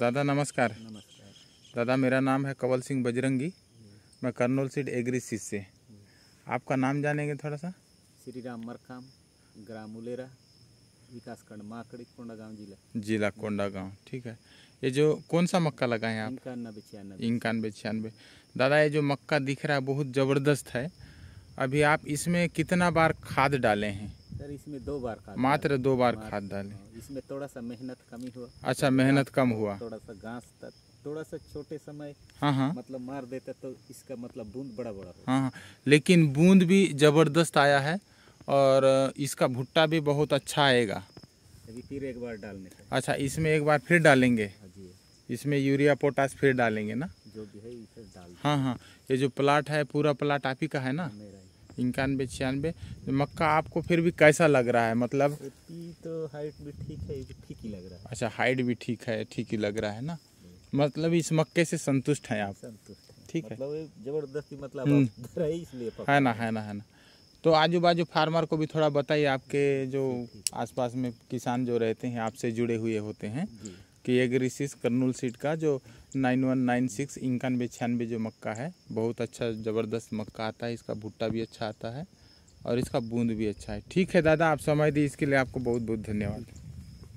दादा नमस्कार नमस्कार दादा मेरा नाम है कवल सिंह बजरंगी मैं करनौल सीट एग्रीसिस से आपका नाम जानेंगे थोड़ा सा श्री राम मरकाम ग्राम उलेरा विकासखंड माकड़ी कोंडागांव जिला जिला कोंडागांव ठीक है ये जो कौन सा मक्का लगाए हैं आप इक्यानबे छियानबे इक्यानबे छियानबे दादा ये जो मक्का दिख रहा है बहुत ज़बरदस्त है अभी आप इसमें कितना बार खाद डाले हैं सर इसमें दो बार खाद मात्र दो बार खाद डाले इसमें थोड़ा सा मेहनत कमी हुआ अच्छा मेहनत कम हुआ थोड़ा सा घास तक थोड़ा सा छोटे समय हाँ हाँ मतलब मार देता तो इसका मतलब बूंद बड़ा बड़ा हाँ हाँ लेकिन बूंद भी जबरदस्त आया है और इसका भुट्टा भी बहुत अच्छा आएगा अभी फिर एक बार डालने का अच्छा इसमें एक बार फिर डालेंगे हाँ इसमें यूरिया पोटास फिर डालेंगे ना जो भी है डाल हाँ हाँ ये जो प्लाट है पूरा प्लाट आप ही का है ना मेरा इक्यानवे छियानवे तो मक्का आपको फिर भी कैसा लग रहा है मतलब तो हाइट भी ठीक है ठीक ही लग रहा है अच्छा हाइट भी ठीक है ठीक ही लग रहा है ना मतलब इस मक्के से संतुष्ट हैं आप संतुष्ट है। ठीक मतलब है जबरदस्ती मतलब हम्म। इसलिए है ना है ना है ना तो आजू बाजू फार्मर को भी थोड़ा बताइए आपके जो आसपास में किसान जो रहते हैं आपसे जुड़े हुए होते हैं कि एग्रीसिस कर्नूल सीट का जो नाइन वन नाइन सिक्स इक्यानवे छियानवे जो मक्का है बहुत अच्छा ज़बरदस्त मक्का आता है इसका भुट्टा भी अच्छा आता है और इसका बूंद भी अच्छा है ठीक है दादा आप समय दी इसके लिए आपको बहुत बहुत धन्यवाद